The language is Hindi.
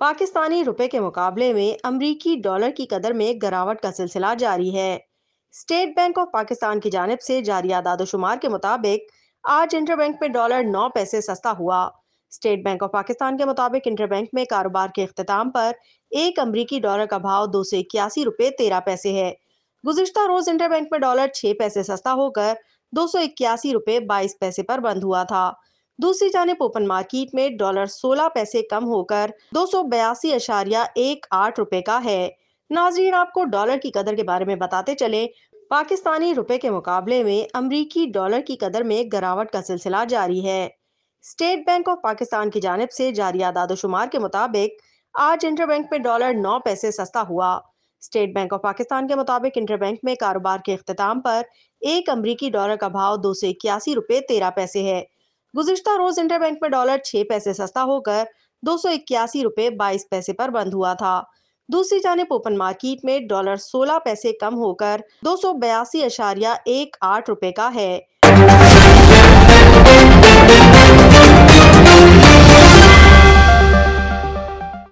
पाकिस्तानी रुपए के मुकाबले में अमरीकी डॉलर की कदर में गिरावट का सिलसिला जारी है स्टेट बैंक ऑफ पाकिस्तान की जानब से जारी आदादोशुमार के मुताबिक आज इंटरबैंक में डॉलर नौ पैसे सस्ता हुआ स्टेट बैंक ऑफ पाकिस्तान के मुताबिक इंटरबैंक में कारोबार के अख्ताम पर एक अमरीकी डॉलर का भाव दो सौ इक्यासी रुपये तेरह पैसे है गुजशत रोज इंटरबैंक में डॉलर छह पैसे सस्ता होकर दो सौ इक्यासी रुपये बाईस पैसे पर बंद हुआ था दूसरी जानब ओपन मार्केट में डॉलर सोलह पैसे कम होकर दो सौ बयासी अशारिया एक आठ रुपए का है नाजरीन आपको डॉलर की कदर के बारे में बताते चले पाकिस्तानी रुपए के मुकाबले में अमरीकी डॉलर की कदर में गिरावट का सिलसिला जारी है स्टेट बैंक ऑफ पाकिस्तान की जानब से जारी आदादोशुमार के मुताबिक आज इंटरबैंक में डॉलर नौ पैसे सस्ता हुआ स्टेट बैंक ऑफ पाकिस्तान के मुताबिक इंटरबैंक में कारोबार के अख्ताम पर एक अमरीकी डॉलर का भाव दो सौ इक्यासी रुपये तेरह पैसे है गुजशत रोज इंटरबैंक में डॉलर छह पैसे सस्ता होकर दो सौ इक्यासी रुपए बाईस पैसे पर बंद हुआ था दूसरी जानब ओपन मार्केट में डॉलर सोलह पैसे कम होकर दो सौ बयासी अशारिया एक आठ रुपए का है